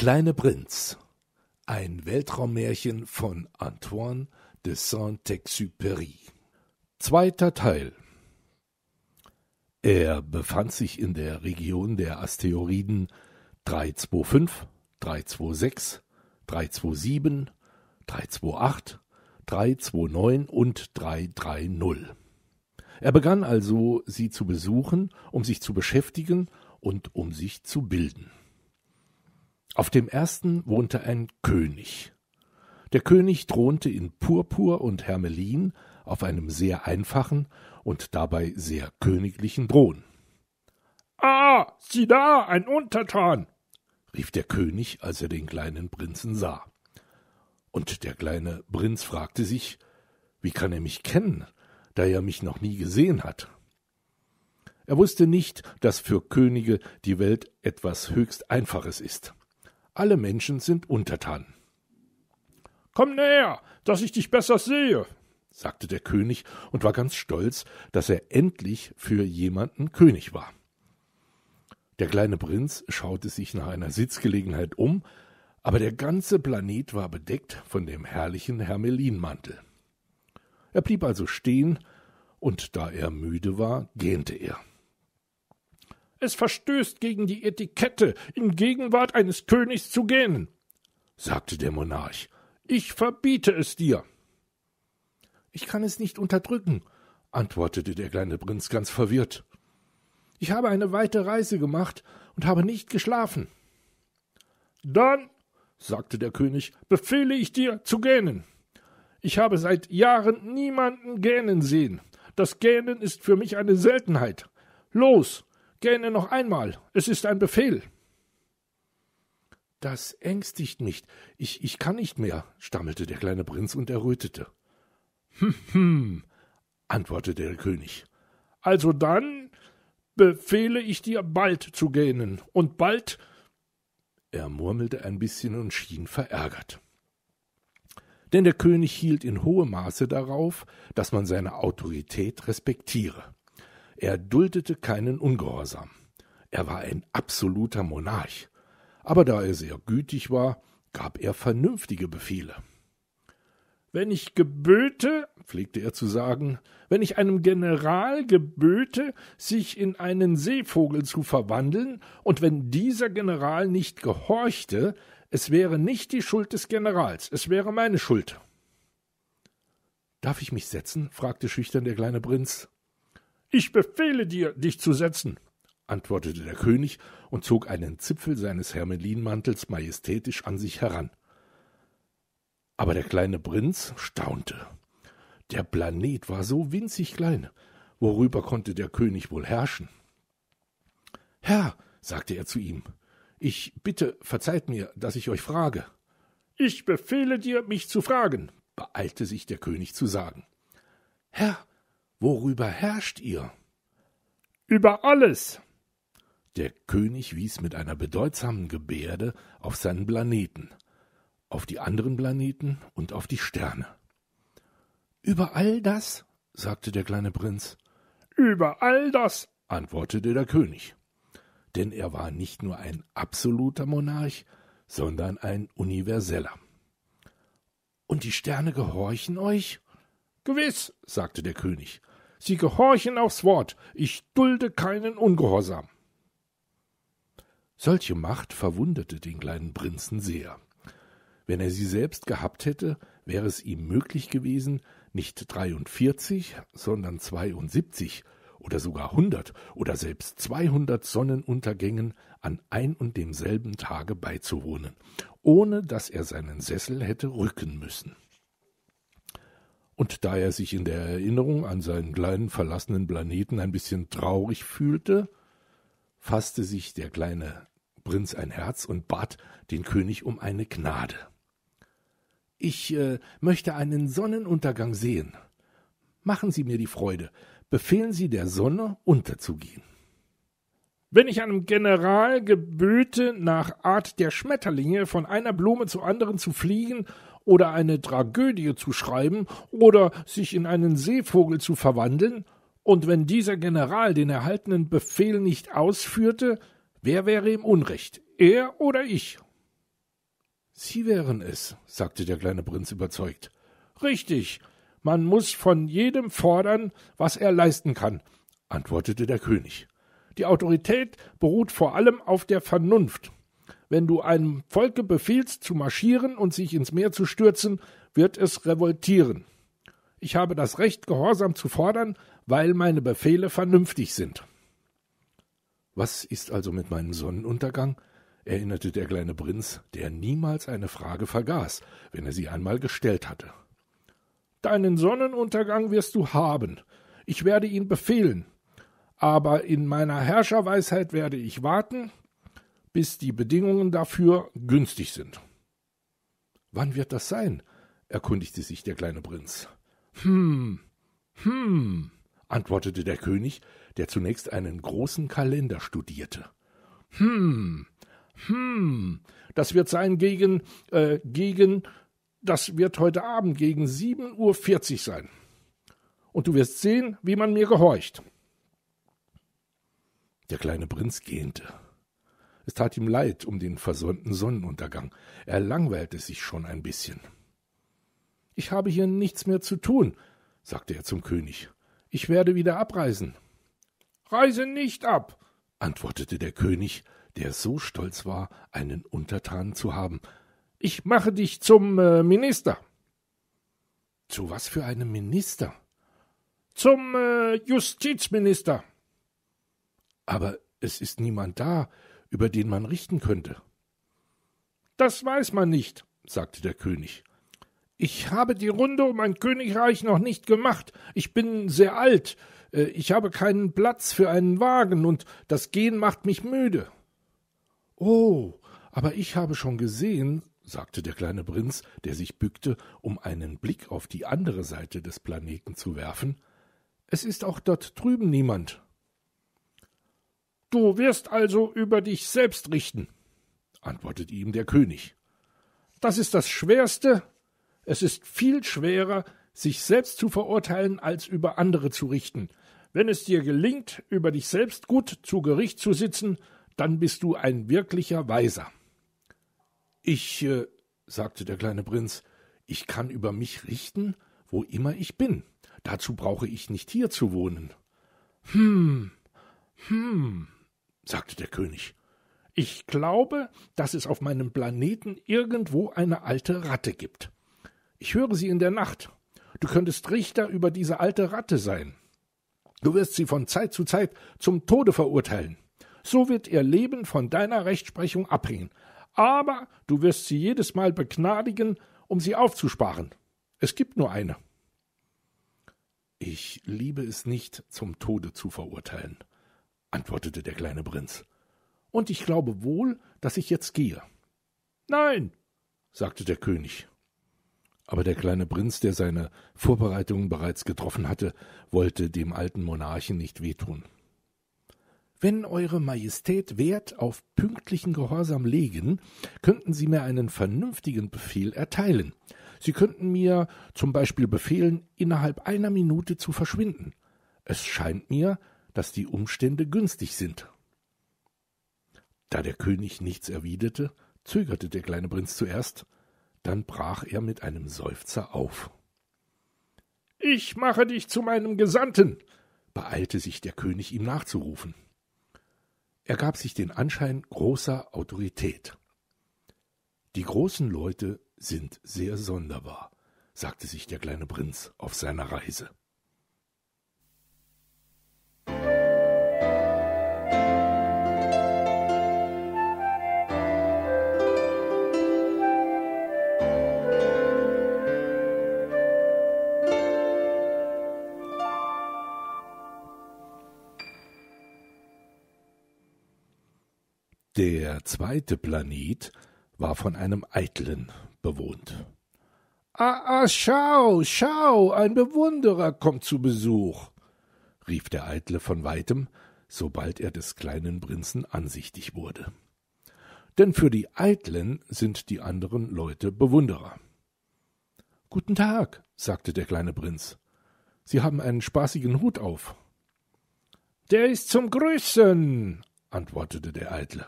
kleine Prinz. Ein Weltraummärchen von Antoine de Saint-Exupéry. Zweiter Teil. Er befand sich in der Region der Asteroiden 325, 326, 327, 328, 329 und 330. Er begann also, sie zu besuchen, um sich zu beschäftigen und um sich zu bilden. Auf dem ersten wohnte ein König. Der König thronte in Purpur und Hermelin auf einem sehr einfachen und dabei sehr königlichen Thron. Ah, sieh da, ein Untertan! rief der König, als er den kleinen Prinzen sah. Und der kleine Prinz fragte sich, wie kann er mich kennen, da er mich noch nie gesehen hat? Er wusste nicht, dass für Könige die Welt etwas höchst Einfaches ist. Alle Menschen sind untertan. Komm näher, dass ich dich besser sehe, sagte der König und war ganz stolz, dass er endlich für jemanden König war. Der kleine Prinz schaute sich nach einer Sitzgelegenheit um, aber der ganze Planet war bedeckt von dem herrlichen Hermelinmantel. Er blieb also stehen, und da er müde war, gähnte er. Es verstößt gegen die Etikette, in Gegenwart eines Königs zu gähnen, sagte der Monarch. Ich verbiete es dir. Ich kann es nicht unterdrücken, antwortete der kleine Prinz ganz verwirrt. Ich habe eine weite Reise gemacht und habe nicht geschlafen. Dann, sagte der König, befehle ich dir zu gähnen. Ich habe seit Jahren niemanden gähnen sehen. Das Gähnen ist für mich eine Seltenheit. Los, Gähne noch einmal. Es ist ein Befehl. Das ängstigt mich. Ich, ich kann nicht mehr, stammelte der kleine Prinz und errötete. Hm, hm, antwortete der König. Also dann befehle ich dir, bald zu gähnen und bald. Er murmelte ein bisschen und schien verärgert. Denn der König hielt in hohem Maße darauf, dass man seine Autorität respektiere. Er duldete keinen Ungehorsam. Er war ein absoluter Monarch. Aber da er sehr gütig war, gab er vernünftige Befehle. Wenn ich geböte, pflegte er zu sagen, wenn ich einem General geböte, sich in einen Seevogel zu verwandeln, und wenn dieser General nicht gehorchte, es wäre nicht die Schuld des Generals, es wäre meine Schuld. Darf ich mich setzen? fragte schüchtern der kleine Prinz. Ich befehle dir, dich zu setzen, antwortete der König und zog einen Zipfel seines Hermelinmantels majestätisch an sich heran. Aber der kleine Prinz staunte. Der Planet war so winzig klein. Worüber konnte der König wohl herrschen? Herr, sagte er zu ihm, ich bitte, verzeiht mir, dass ich euch frage. Ich befehle dir, mich zu fragen, beeilte sich der König zu sagen. Herr, Worüber herrscht ihr? Über alles. Der König wies mit einer bedeutsamen Gebärde auf seinen Planeten, auf die anderen Planeten und auf die Sterne. Über all das? sagte der kleine Prinz. Über all das, antwortete der König. Denn er war nicht nur ein absoluter Monarch, sondern ein universeller. Und die Sterne gehorchen euch? Gewiss, sagte der König. Sie gehorchen aufs Wort. Ich dulde keinen Ungehorsam. Solche Macht verwunderte den kleinen Prinzen sehr. Wenn er sie selbst gehabt hätte, wäre es ihm möglich gewesen, nicht dreiundvierzig, sondern zweiundsiebzig oder sogar hundert oder selbst zweihundert Sonnenuntergängen an ein und demselben Tage beizuwohnen, ohne dass er seinen Sessel hätte rücken müssen. Und da er sich in der Erinnerung an seinen kleinen verlassenen Planeten ein bisschen traurig fühlte, fasste sich der kleine Prinz ein Herz und bat den König um eine Gnade. Ich äh, möchte einen Sonnenuntergang sehen. Machen Sie mir die Freude, befehlen Sie der Sonne unterzugehen. Wenn ich einem General gebüte, nach Art der Schmetterlinge von einer Blume zur anderen zu fliegen oder eine Tragödie zu schreiben oder sich in einen Seevogel zu verwandeln, und wenn dieser General den erhaltenen Befehl nicht ausführte, wer wäre im Unrecht, er oder ich? Sie wären es, sagte der kleine Prinz überzeugt. Richtig, man muß von jedem fordern, was er leisten kann, antwortete der König. Die Autorität beruht vor allem auf der Vernunft, wenn du einem Volke befehlst, zu marschieren und sich ins Meer zu stürzen, wird es revoltieren. Ich habe das Recht, Gehorsam zu fordern, weil meine Befehle vernünftig sind. Was ist also mit meinem Sonnenuntergang? erinnerte der kleine Prinz, der niemals eine Frage vergaß, wenn er sie einmal gestellt hatte. Deinen Sonnenuntergang wirst du haben. Ich werde ihn befehlen. Aber in meiner Herrscherweisheit werde ich warten, bis die Bedingungen dafür günstig sind. Wann wird das sein? erkundigte sich der kleine Prinz. Hm, hm, antwortete der König, der zunächst einen großen Kalender studierte. Hm, hm, das wird sein gegen, äh, gegen, das wird heute Abend gegen 7.40 Uhr sein. Und du wirst sehen, wie man mir gehorcht. Der kleine Prinz gähnte. Es tat ihm leid um den versäumten Sonnenuntergang. Er langweilte sich schon ein bisschen. Ich habe hier nichts mehr zu tun, sagte er zum König. Ich werde wieder abreisen. Reise nicht ab, antwortete der König, der so stolz war, einen Untertanen zu haben. Ich mache dich zum äh, Minister. Zu was für einem Minister? Zum äh, Justizminister. Aber es ist niemand da, über den man richten könnte. Das weiß man nicht, sagte der König. Ich habe die Runde um mein Königreich noch nicht gemacht. Ich bin sehr alt. Äh, ich habe keinen Platz für einen Wagen und das Gehen macht mich müde. Oh, aber ich habe schon gesehen, sagte der kleine Prinz, der sich bückte, um einen Blick auf die andere Seite des Planeten zu werfen. Es ist auch dort drüben niemand. Du wirst also über dich selbst richten, antwortet ihm der König. Das ist das Schwerste, es ist viel schwerer, sich selbst zu verurteilen, als über andere zu richten. Wenn es dir gelingt, über dich selbst gut zu Gericht zu sitzen, dann bist du ein wirklicher Weiser. Ich, äh, sagte der kleine Prinz, ich kann über mich richten, wo immer ich bin. Dazu brauche ich nicht hier zu wohnen. Hm, hm sagte der König. Ich glaube, dass es auf meinem Planeten irgendwo eine alte Ratte gibt. Ich höre sie in der Nacht. Du könntest Richter über diese alte Ratte sein. Du wirst sie von Zeit zu Zeit zum Tode verurteilen. So wird ihr Leben von deiner Rechtsprechung abhängen. Aber du wirst sie jedes Mal begnadigen, um sie aufzusparen. Es gibt nur eine. Ich liebe es nicht, zum Tode zu verurteilen, antwortete der kleine Prinz, und ich glaube wohl, dass ich jetzt gehe. Nein, sagte der König. Aber der kleine Prinz, der seine Vorbereitungen bereits getroffen hatte, wollte dem alten Monarchen nicht wehtun. Wenn Eure Majestät Wert auf pünktlichen Gehorsam legen, könnten Sie mir einen vernünftigen Befehl erteilen. Sie könnten mir zum Beispiel befehlen, innerhalb einer Minute zu verschwinden. Es scheint mir, dass die Umstände günstig sind. Da der König nichts erwiderte, zögerte der kleine Prinz zuerst, dann brach er mit einem Seufzer auf. Ich mache dich zu meinem Gesandten, beeilte sich der König ihm nachzurufen. Er gab sich den Anschein großer Autorität. Die großen Leute sind sehr sonderbar, sagte sich der kleine Prinz auf seiner Reise. Der zweite Planet war von einem Eitlen bewohnt. Ah, ah, schau, schau, ein Bewunderer kommt zu Besuch, rief der Eitle von weitem, sobald er des kleinen Prinzen ansichtig wurde. Denn für die Eitlen sind die anderen Leute Bewunderer. Guten Tag, sagte der kleine Prinz. Sie haben einen spaßigen Hut auf. Der ist zum Grüßen, antwortete der Eitle.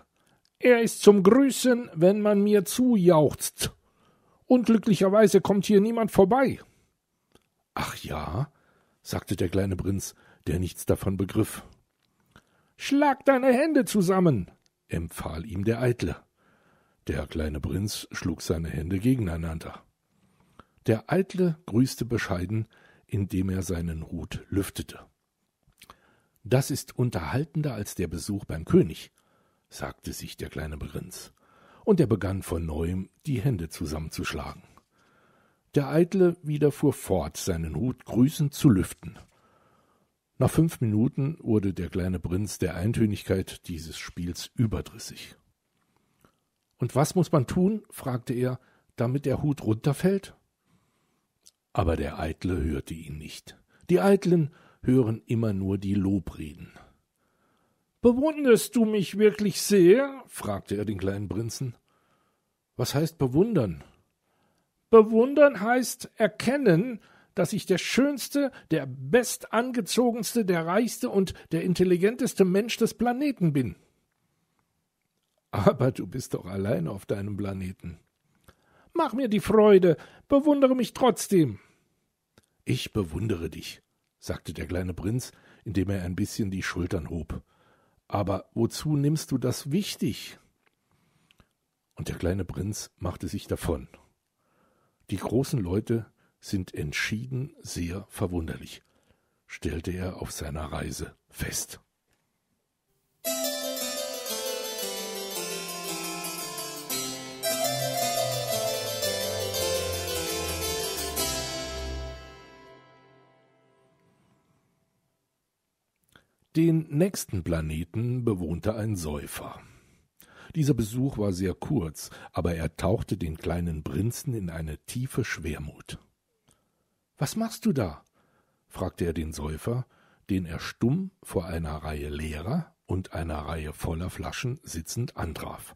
Er ist zum Grüßen, wenn man mir zujauchzt. Unglücklicherweise kommt hier niemand vorbei. Ach ja, sagte der kleine Prinz, der nichts davon begriff. Schlag deine Hände zusammen, empfahl ihm der Eitle. Der kleine Prinz schlug seine Hände gegeneinander. Der Eitle grüßte bescheiden, indem er seinen Hut lüftete. Das ist unterhaltender als der Besuch beim König, sagte sich der kleine Prinz, und er begann von neuem die Hände zusammenzuschlagen. Der Eitle wieder fuhr fort, seinen Hut grüßend zu lüften. Nach fünf Minuten wurde der kleine Prinz der Eintönigkeit dieses Spiels überdrüssig. Und was muss man tun? fragte er, damit der Hut runterfällt? Aber der Eitle hörte ihn nicht. Die Eitlen hören immer nur die Lobreden. Bewunderst du mich wirklich sehr? fragte er den kleinen Prinzen. Was heißt bewundern? Bewundern heißt erkennen, dass ich der schönste, der bestangezogenste, der reichste und der intelligenteste Mensch des Planeten bin. Aber du bist doch allein auf deinem Planeten. Mach mir die Freude, bewundere mich trotzdem. Ich bewundere dich, sagte der kleine Prinz, indem er ein bisschen die Schultern hob. Aber wozu nimmst du das wichtig? Und der kleine Prinz machte sich davon. Die großen Leute sind entschieden sehr verwunderlich, stellte er auf seiner Reise fest. Den nächsten Planeten bewohnte ein Säufer. Dieser Besuch war sehr kurz, aber er tauchte den kleinen Prinzen in eine tiefe Schwermut. Was machst du da? fragte er den Säufer, den er stumm vor einer Reihe leerer und einer Reihe voller Flaschen sitzend antraf.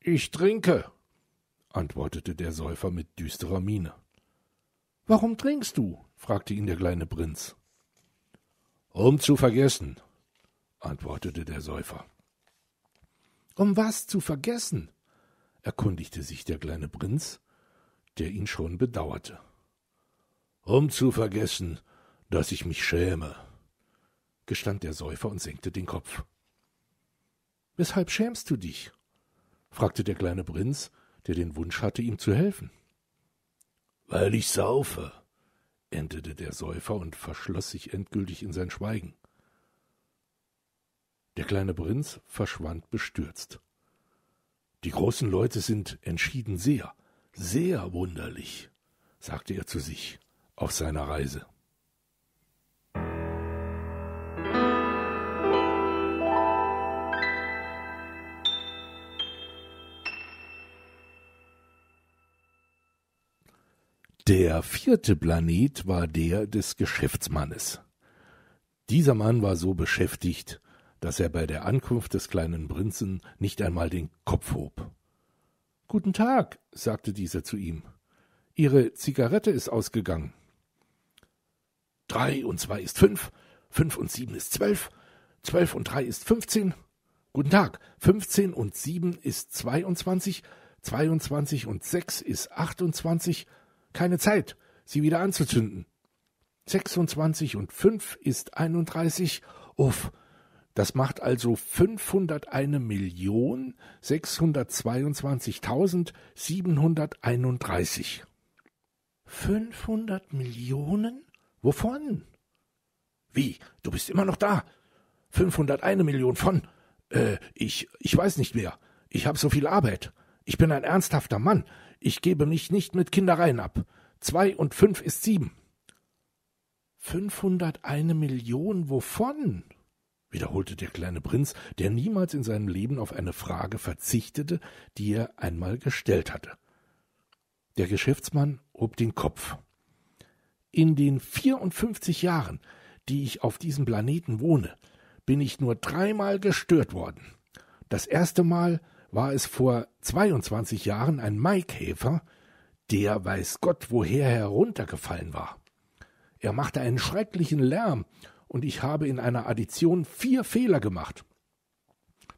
Ich trinke, antwortete der Säufer mit düsterer Miene. Warum trinkst du? fragte ihn der kleine Prinz. Um zu vergessen, antwortete der Säufer. Um was zu vergessen? erkundigte sich der kleine Prinz, der ihn schon bedauerte. Um zu vergessen, dass ich mich schäme, gestand der Säufer und senkte den Kopf. Weshalb schämst du dich? fragte der kleine Prinz, der den Wunsch hatte, ihm zu helfen. Weil ich saufe, endete der Säufer und verschloss sich endgültig in sein Schweigen. Der kleine Prinz verschwand bestürzt. Die großen Leute sind entschieden sehr, sehr wunderlich, sagte er zu sich auf seiner Reise. Der vierte Planet war der des Geschäftsmannes. Dieser Mann war so beschäftigt, dass er bei der Ankunft des kleinen Prinzen nicht einmal den Kopf hob. Guten Tag, sagte dieser zu ihm. Ihre Zigarette ist ausgegangen. Drei und zwei ist fünf, fünf und sieben ist zwölf, zwölf und drei ist fünfzehn. Guten Tag, fünfzehn und sieben ist zweiundzwanzig, zweiundzwanzig und sechs ist achtundzwanzig, keine Zeit, sie wieder anzuzünden. 26 und 5 ist 31. Uff, das macht also 501.622.731. 500 Millionen? Wovon? Wie? Du bist immer noch da? 501 Millionen von? Äh, ich, ich weiß nicht mehr. Ich habe so viel Arbeit. Ich bin ein ernsthafter Mann. Ich gebe mich nicht mit Kindereien ab. Zwei und fünf ist sieben. Fünfhunderteine Million wovon? wiederholte der kleine Prinz, der niemals in seinem Leben auf eine Frage verzichtete, die er einmal gestellt hatte. Der Geschäftsmann hob den Kopf. In den vierundfünfzig Jahren, die ich auf diesem Planeten wohne, bin ich nur dreimal gestört worden. Das erste Mal war es vor 22 Jahren ein Maikäfer, der weiß Gott woher heruntergefallen war. Er machte einen schrecklichen Lärm und ich habe in einer Addition vier Fehler gemacht.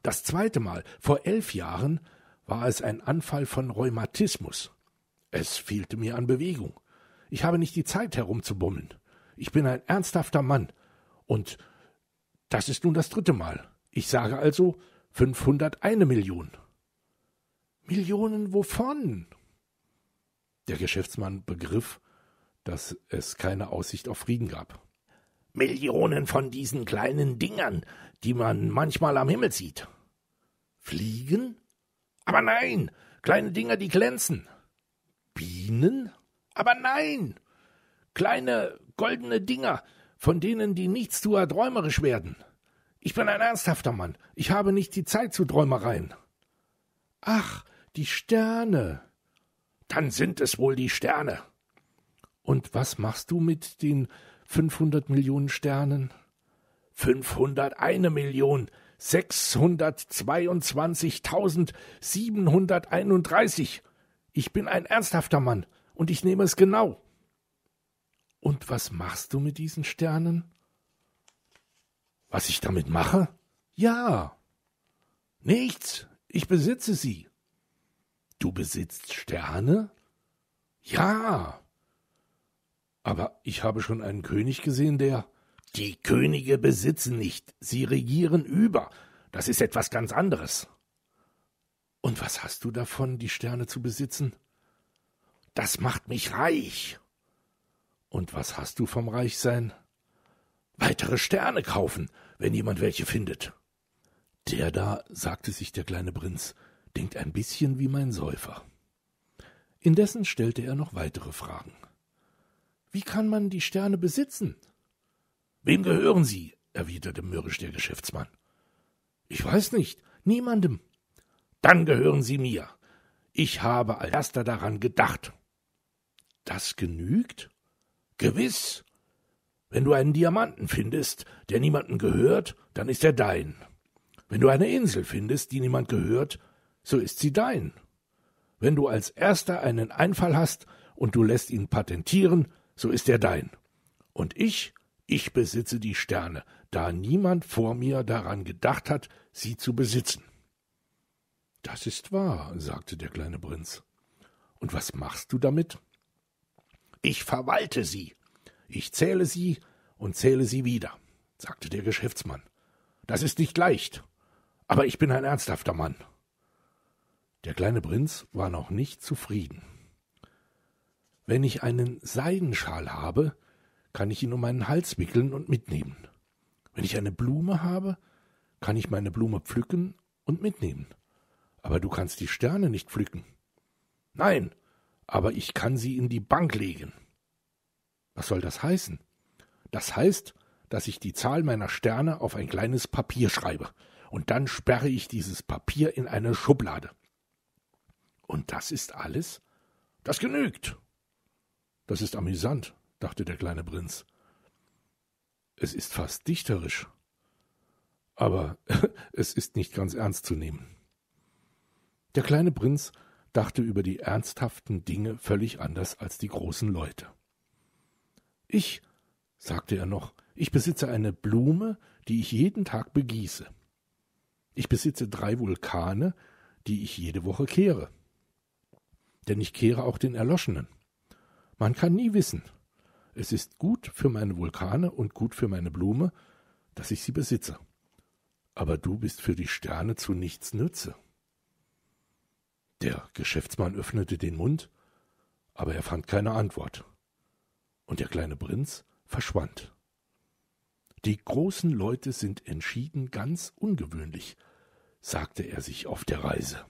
Das zweite Mal, vor elf Jahren, war es ein Anfall von Rheumatismus. Es fehlte mir an Bewegung. Ich habe nicht die Zeit herumzubummeln. Ich bin ein ernsthafter Mann. Und das ist nun das dritte Mal. Ich sage also 501 Millionen. Millionen wovon? Der Geschäftsmann begriff, dass es keine Aussicht auf Frieden gab. Millionen von diesen kleinen Dingern, die man manchmal am Himmel sieht. Fliegen? Aber nein, kleine Dinger, die glänzen. Bienen? Aber nein, kleine goldene Dinger, von denen die Nichtstuer träumerisch werden. Ich bin ein ernsthafter Mann. Ich habe nicht die Zeit zu Träumereien. Ach, die Sterne. Dann sind es wohl die Sterne. Und was machst du mit den 500 Millionen Sternen? 501 Million 622.731. Ich bin ein ernsthafter Mann und ich nehme es genau. Und was machst du mit diesen Sternen? Was ich damit mache? Ja. Nichts. Ich besitze sie. Du besitzt Sterne? Ja. Aber ich habe schon einen König gesehen, der. Die Könige besitzen nicht, sie regieren über. Das ist etwas ganz anderes. Und was hast du davon, die Sterne zu besitzen? Das macht mich reich. Und was hast du vom Reichsein? Weitere Sterne kaufen, wenn jemand welche findet. Der da, sagte sich der kleine Prinz, Klingt ein bisschen wie mein Säufer. Indessen stellte er noch weitere Fragen. Wie kann man die Sterne besitzen? Wem gehören sie? erwiderte mürrisch der Geschäftsmann. Ich weiß nicht, niemandem. Dann gehören sie mir. Ich habe als erster daran gedacht. Das genügt? Gewiss. Wenn du einen Diamanten findest, der niemandem gehört, dann ist er dein. Wenn du eine Insel findest, die niemand gehört, so ist sie dein. Wenn du als erster einen Einfall hast und du lässt ihn patentieren, so ist er dein. Und ich, ich besitze die Sterne, da niemand vor mir daran gedacht hat, sie zu besitzen. Das ist wahr, sagte der kleine Prinz. Und was machst du damit? Ich verwalte sie. Ich zähle sie und zähle sie wieder, sagte der Geschäftsmann. Das ist nicht leicht, aber ich bin ein ernsthafter Mann. Der kleine Prinz war noch nicht zufrieden. Wenn ich einen Seidenschal habe, kann ich ihn um meinen Hals wickeln und mitnehmen. Wenn ich eine Blume habe, kann ich meine Blume pflücken und mitnehmen. Aber du kannst die Sterne nicht pflücken. Nein, aber ich kann sie in die Bank legen. Was soll das heißen? Das heißt, dass ich die Zahl meiner Sterne auf ein kleines Papier schreibe, und dann sperre ich dieses Papier in eine Schublade. Und das ist alles? Das genügt. Das ist amüsant, dachte der kleine Prinz. Es ist fast dichterisch. Aber es ist nicht ganz ernst zu nehmen. Der kleine Prinz dachte über die ernsthaften Dinge völlig anders als die großen Leute. Ich, sagte er noch, ich besitze eine Blume, die ich jeden Tag begieße. Ich besitze drei Vulkane, die ich jede Woche kehre denn ich kehre auch den Erloschenen. Man kann nie wissen. Es ist gut für meine Vulkane und gut für meine Blume, dass ich sie besitze. Aber du bist für die Sterne zu nichts Nütze. Der Geschäftsmann öffnete den Mund, aber er fand keine Antwort. Und der kleine Prinz verschwand. Die großen Leute sind entschieden ganz ungewöhnlich, sagte er sich auf der Reise.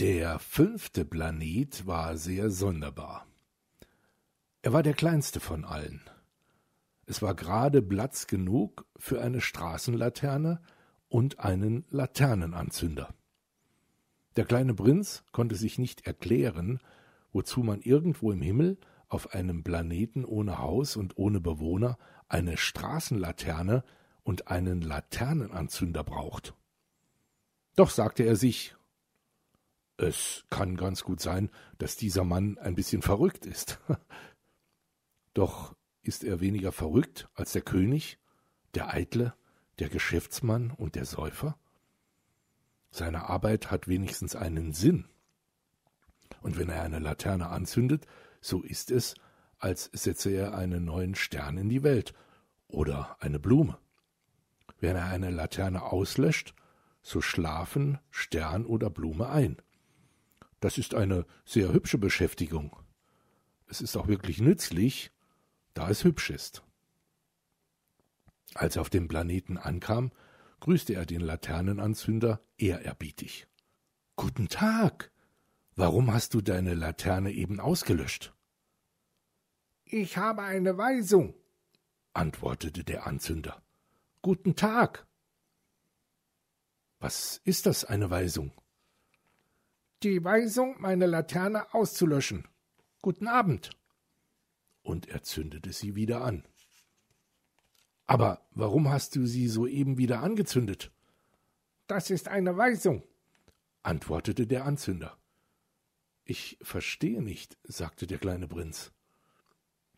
Der fünfte Planet war sehr sonderbar. Er war der kleinste von allen. Es war gerade Platz genug für eine Straßenlaterne und einen Laternenanzünder. Der kleine Prinz konnte sich nicht erklären, wozu man irgendwo im Himmel auf einem Planeten ohne Haus und ohne Bewohner eine Straßenlaterne und einen Laternenanzünder braucht. Doch sagte er sich, es kann ganz gut sein, dass dieser Mann ein bisschen verrückt ist. Doch ist er weniger verrückt als der König, der Eitle, der Geschäftsmann und der Säufer? Seine Arbeit hat wenigstens einen Sinn. Und wenn er eine Laterne anzündet, so ist es, als setze er einen neuen Stern in die Welt oder eine Blume. Wenn er eine Laterne auslöscht, so schlafen Stern oder Blume ein. Das ist eine sehr hübsche Beschäftigung. Es ist auch wirklich nützlich, da es hübsch ist. Als er auf dem Planeten ankam, grüßte er den Laternenanzünder ehrerbietig. Guten Tag. Warum hast du deine Laterne eben ausgelöscht? Ich habe eine Weisung, antwortete der Anzünder. Guten Tag. Was ist das eine Weisung? die Weisung, meine Laterne auszulöschen. Guten Abend. Und er zündete sie wieder an. Aber warum hast du sie soeben wieder angezündet? Das ist eine Weisung, antwortete der Anzünder. Ich verstehe nicht, sagte der kleine Prinz.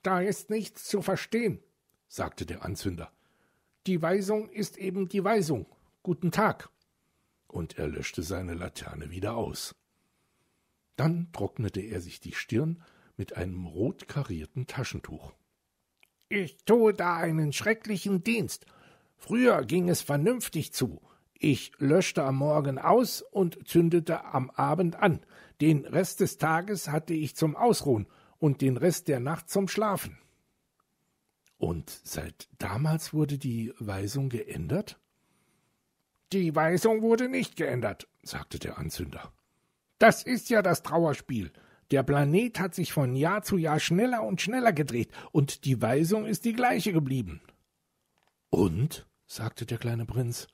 Da ist nichts zu verstehen, sagte der Anzünder. Die Weisung ist eben die Weisung. Guten Tag. Und er löschte seine Laterne wieder aus. Dann trocknete er sich die Stirn mit einem rot karierten Taschentuch. Ich tue da einen schrecklichen Dienst. Früher ging es vernünftig zu. Ich löschte am Morgen aus und zündete am Abend an. Den Rest des Tages hatte ich zum Ausruhen und den Rest der Nacht zum Schlafen. Und seit damals wurde die Weisung geändert? Die Weisung wurde nicht geändert, sagte der Anzünder. Das ist ja das Trauerspiel. Der Planet hat sich von Jahr zu Jahr schneller und schneller gedreht, und die Weisung ist die gleiche geblieben. Und? sagte der kleine Prinz.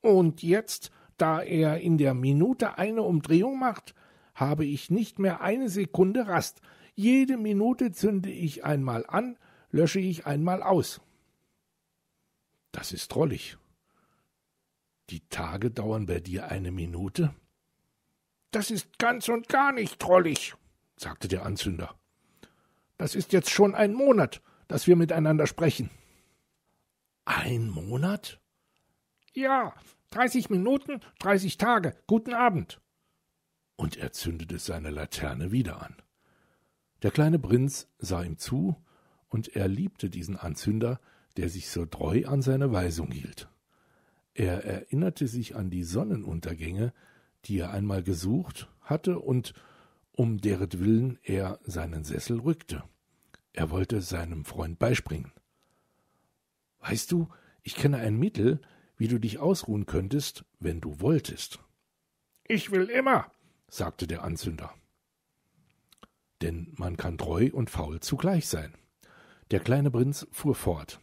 Und jetzt, da er in der Minute eine Umdrehung macht, habe ich nicht mehr eine Sekunde Rast. Jede Minute zünde ich einmal an, lösche ich einmal aus. Das ist drollig. Die Tage dauern bei dir eine Minute? Das ist ganz und gar nicht drollig, sagte der Anzünder. Das ist jetzt schon ein Monat, dass wir miteinander sprechen. Ein Monat? Ja, dreißig Minuten, dreißig Tage. Guten Abend. Und er zündete seine Laterne wieder an. Der kleine Prinz sah ihm zu, und er liebte diesen Anzünder, der sich so treu an seine Weisung hielt. Er erinnerte sich an die Sonnenuntergänge, die er einmal gesucht hatte und um deretwillen er seinen Sessel rückte. Er wollte seinem Freund beispringen. Weißt du, ich kenne ein Mittel, wie du dich ausruhen könntest, wenn du wolltest. Ich will immer, sagte der Anzünder. Denn man kann treu und faul zugleich sein. Der kleine Prinz fuhr fort.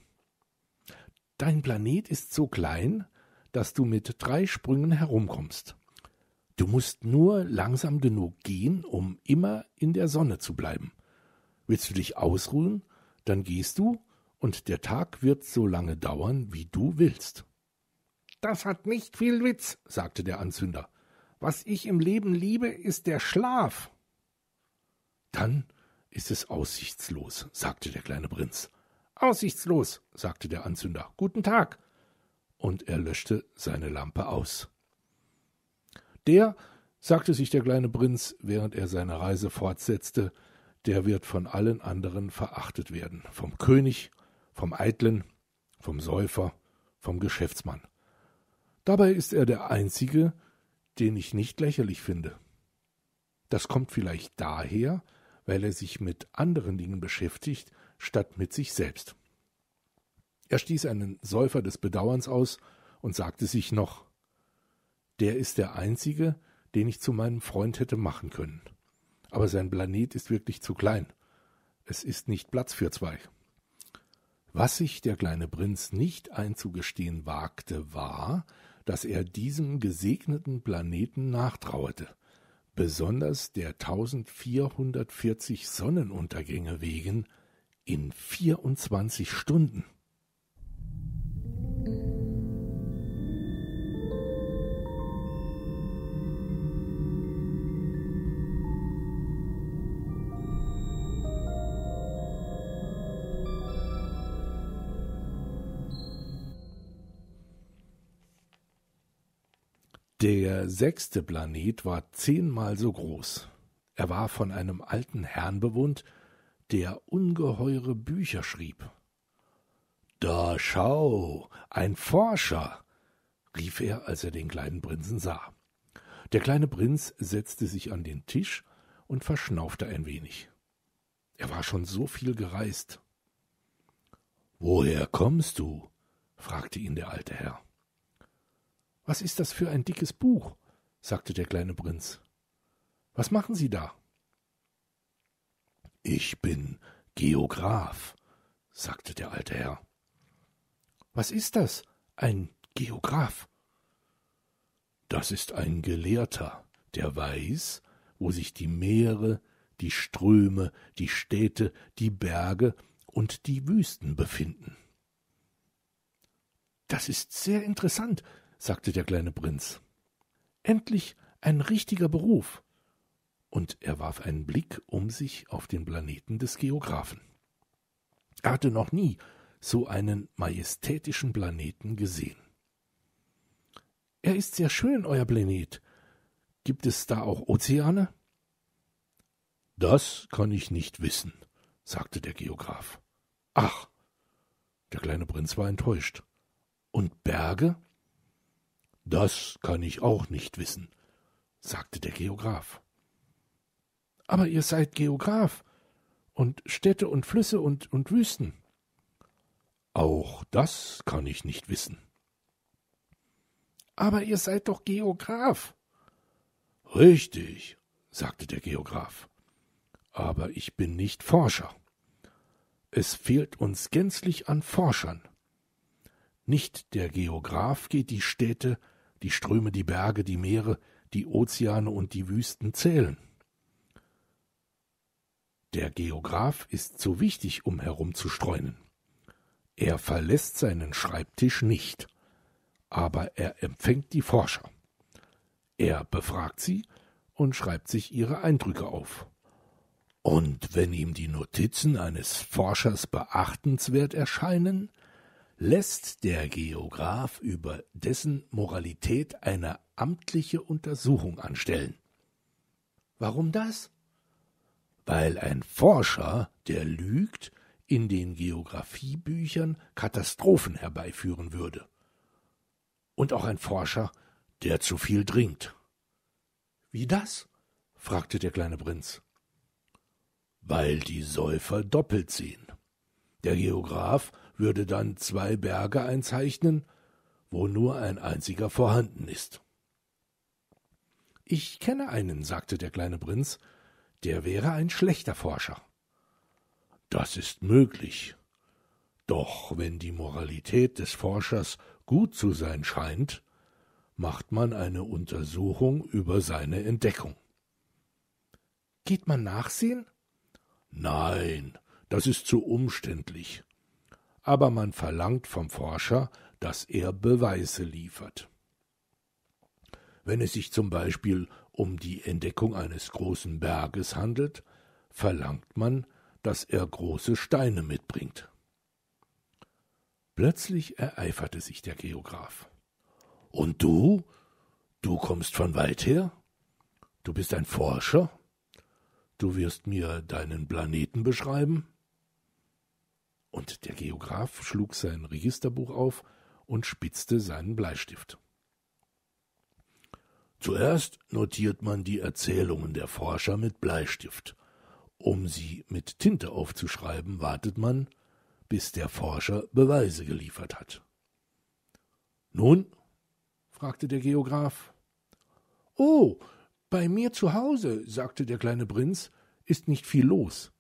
Dein Planet ist so klein, dass du mit drei Sprüngen herumkommst. Du musst nur langsam genug gehen, um immer in der Sonne zu bleiben. Willst du dich ausruhen, dann gehst du, und der Tag wird so lange dauern, wie du willst. Das hat nicht viel Witz, sagte der Anzünder. Was ich im Leben liebe, ist der Schlaf. Dann ist es aussichtslos, sagte der kleine Prinz. Aussichtslos, sagte der Anzünder. Guten Tag. Und er löschte seine Lampe aus. Der, sagte sich der kleine Prinz, während er seine Reise fortsetzte, der wird von allen anderen verachtet werden, vom König, vom Eitlen, vom Säufer, vom Geschäftsmann. Dabei ist er der Einzige, den ich nicht lächerlich finde. Das kommt vielleicht daher, weil er sich mit anderen Dingen beschäftigt, statt mit sich selbst. Er stieß einen Säufer des Bedauerns aus und sagte sich noch der ist der einzige, den ich zu meinem Freund hätte machen können. Aber sein Planet ist wirklich zu klein. Es ist nicht Platz für zwei. Was sich der kleine Prinz nicht einzugestehen wagte, war, dass er diesem gesegneten Planeten nachtrauerte, besonders der 1440 Sonnenuntergänge wegen in 24 Stunden. Der sechste Planet war zehnmal so groß. Er war von einem alten Herrn bewohnt, der ungeheure Bücher schrieb. Da schau, ein Forscher, rief er, als er den kleinen Prinzen sah. Der kleine Prinz setzte sich an den Tisch und verschnaufte ein wenig. Er war schon so viel gereist. Woher kommst du? fragte ihn der alte Herr. Was ist das für ein dickes Buch? sagte der kleine Prinz. Was machen Sie da? Ich bin Geograph, sagte der alte Herr. Was ist das? Ein Geograph? Das ist ein Gelehrter, der weiß, wo sich die Meere, die Ströme, die Städte, die Berge und die Wüsten befinden. Das ist sehr interessant, sagte der kleine Prinz. Endlich ein richtiger Beruf. Und er warf einen Blick um sich auf den Planeten des Geographen. Er hatte noch nie so einen majestätischen Planeten gesehen. Er ist sehr schön, euer Planet. Gibt es da auch Ozeane? Das kann ich nicht wissen, sagte der Geograph. Ach. Der kleine Prinz war enttäuscht. Und Berge? Das kann ich auch nicht wissen, sagte der Geograph. Aber ihr seid Geograph und Städte und Flüsse und, und Wüsten. Auch das kann ich nicht wissen. Aber ihr seid doch Geograph. Richtig, sagte der Geograph. Aber ich bin nicht Forscher. Es fehlt uns gänzlich an Forschern. Nicht der Geograph geht die Städte die Ströme, die Berge, die Meere, die Ozeane und die Wüsten zählen. Der Geograph ist zu wichtig, um herumzustreunen. Er verlässt seinen Schreibtisch nicht, aber er empfängt die Forscher. Er befragt sie und schreibt sich ihre Eindrücke auf. Und wenn ihm die Notizen eines Forschers beachtenswert erscheinen, lässt der Geograf über dessen Moralität eine amtliche Untersuchung anstellen. Warum das? Weil ein Forscher, der lügt, in den Geographiebüchern Katastrophen herbeiführen würde. Und auch ein Forscher, der zu viel dringt. Wie das? fragte der kleine Prinz. Weil die Säufer doppelt sehen. Der Geograph würde dann zwei Berge einzeichnen, wo nur ein einziger vorhanden ist. Ich kenne einen, sagte der kleine Prinz, der wäre ein schlechter Forscher. Das ist möglich. Doch wenn die Moralität des Forschers gut zu sein scheint, macht man eine Untersuchung über seine Entdeckung. Geht man nachsehen? Nein, das ist zu umständlich aber man verlangt vom Forscher, dass er Beweise liefert. Wenn es sich zum Beispiel um die Entdeckung eines großen Berges handelt, verlangt man, dass er große Steine mitbringt. Plötzlich ereiferte sich der Geograph. Und du? Du kommst von weit her? Du bist ein Forscher? Du wirst mir deinen Planeten beschreiben? und der Geograph schlug sein Registerbuch auf und spitzte seinen Bleistift. Zuerst notiert man die Erzählungen der Forscher mit Bleistift. Um sie mit Tinte aufzuschreiben, wartet man, bis der Forscher Beweise geliefert hat. Nun? fragte der Geograph. Oh, bei mir zu Hause, sagte der kleine Prinz, ist nicht viel los.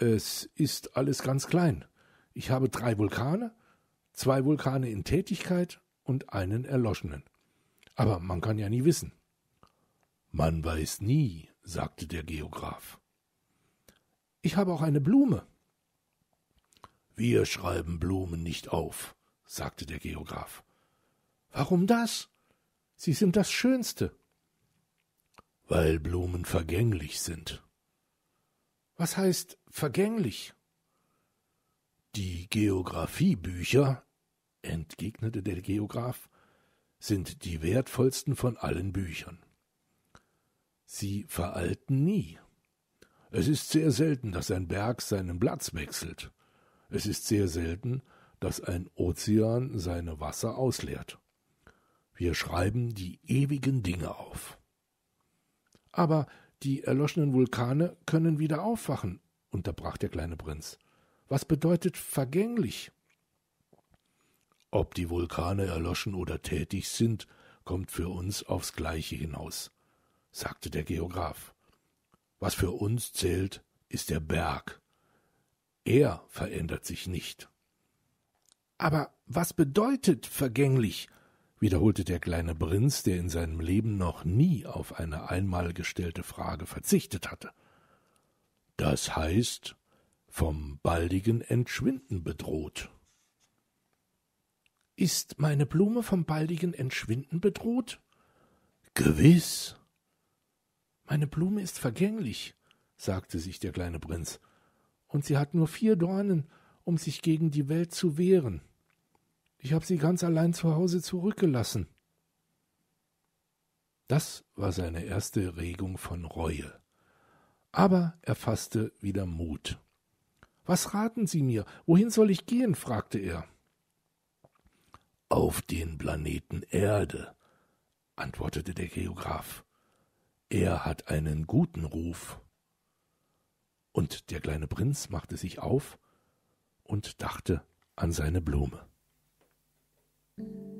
Es ist alles ganz klein. Ich habe drei Vulkane, zwei Vulkane in Tätigkeit und einen erloschenen. Aber man kann ja nie wissen. Man weiß nie, sagte der Geograf. Ich habe auch eine Blume. Wir schreiben Blumen nicht auf, sagte der Geograf. Warum das? Sie sind das Schönste. Weil Blumen vergänglich sind, was heißt vergänglich? Die Geographiebücher, entgegnete der Geograph, sind die wertvollsten von allen Büchern. Sie veralten nie. Es ist sehr selten, dass ein Berg seinen Platz wechselt. Es ist sehr selten, dass ein Ozean seine Wasser ausleert. Wir schreiben die ewigen Dinge auf. Aber die erloschenen Vulkane können wieder aufwachen, unterbrach der kleine Prinz. Was bedeutet vergänglich? Ob die Vulkane erloschen oder tätig sind, kommt für uns aufs Gleiche hinaus, sagte der Geograph. Was für uns zählt, ist der Berg. Er verändert sich nicht. Aber was bedeutet vergänglich? wiederholte der kleine Prinz, der in seinem Leben noch nie auf eine einmal gestellte Frage verzichtet hatte. Das heißt, vom baldigen Entschwinden bedroht. Ist meine Blume vom baldigen Entschwinden bedroht? Gewiss. Meine Blume ist vergänglich, sagte sich der kleine Prinz, und sie hat nur vier Dornen, um sich gegen die Welt zu wehren. Ich habe sie ganz allein zu Hause zurückgelassen. Das war seine erste Regung von Reue. Aber er fasste wieder Mut. Was raten Sie mir? Wohin soll ich gehen? fragte er. Auf den Planeten Erde, antwortete der Geograph. Er hat einen guten Ruf. Und der kleine Prinz machte sich auf und dachte an seine Blume. Mm-hmm.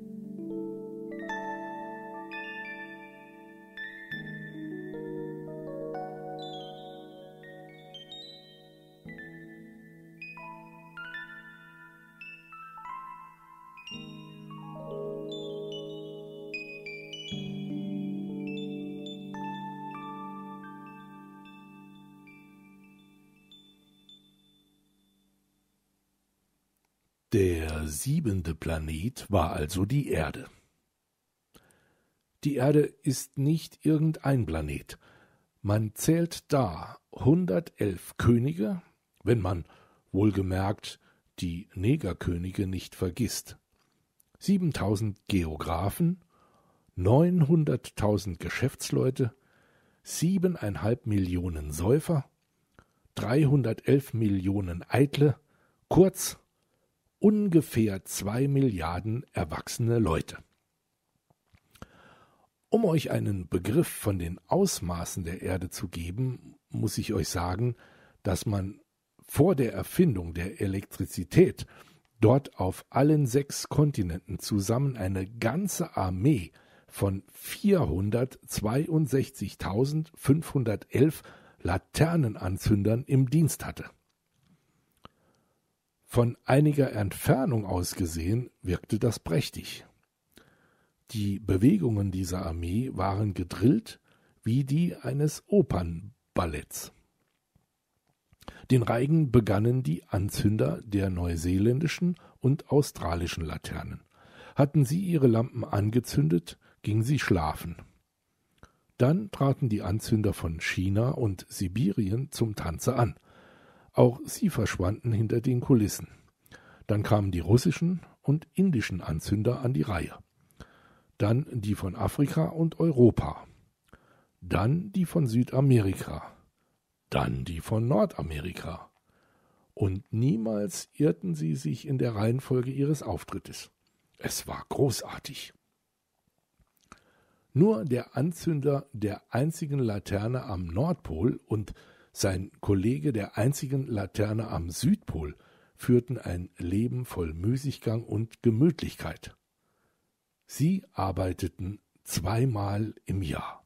siebente Planet war also die Erde. Die Erde ist nicht irgendein Planet. Man zählt da 111 Könige, wenn man wohlgemerkt die Negerkönige nicht vergisst, 7000 Geographen, 900.000 Geschäftsleute, siebeneinhalb Millionen Säufer, 311 Millionen Eitle, kurz ungefähr zwei Milliarden erwachsene Leute. Um euch einen Begriff von den Ausmaßen der Erde zu geben, muss ich euch sagen, dass man vor der Erfindung der Elektrizität dort auf allen sechs Kontinenten zusammen eine ganze Armee von 462.511 Laternenanzündern im Dienst hatte. Von einiger Entfernung aus gesehen wirkte das prächtig. Die Bewegungen dieser Armee waren gedrillt wie die eines Opernballetts. Den Reigen begannen die Anzünder der neuseeländischen und australischen Laternen. Hatten sie ihre Lampen angezündet, gingen sie schlafen. Dann traten die Anzünder von China und Sibirien zum Tanze an. Auch sie verschwanden hinter den Kulissen. Dann kamen die russischen und indischen Anzünder an die Reihe. Dann die von Afrika und Europa. Dann die von Südamerika. Dann die von Nordamerika. Und niemals irrten sie sich in der Reihenfolge ihres Auftrittes. Es war großartig. Nur der Anzünder der einzigen Laterne am Nordpol und sein Kollege der einzigen Laterne am Südpol führten ein Leben voll Müßiggang und Gemütlichkeit. Sie arbeiteten zweimal im Jahr.